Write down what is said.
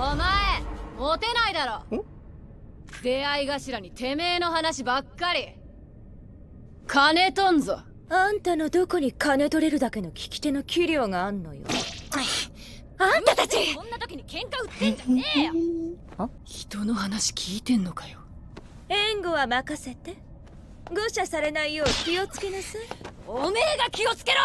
お前モテないだろ出会い頭にてめえの話ばっかり金とんぞあんたのどこに金取れるだけの聞き手の器量があんのよあんたたちこんな時に喧嘩売ってんじゃねえよ人の話聞いてんのかよ援護は任せて誤射されないよう気をつけなさいおめえが気をつけろ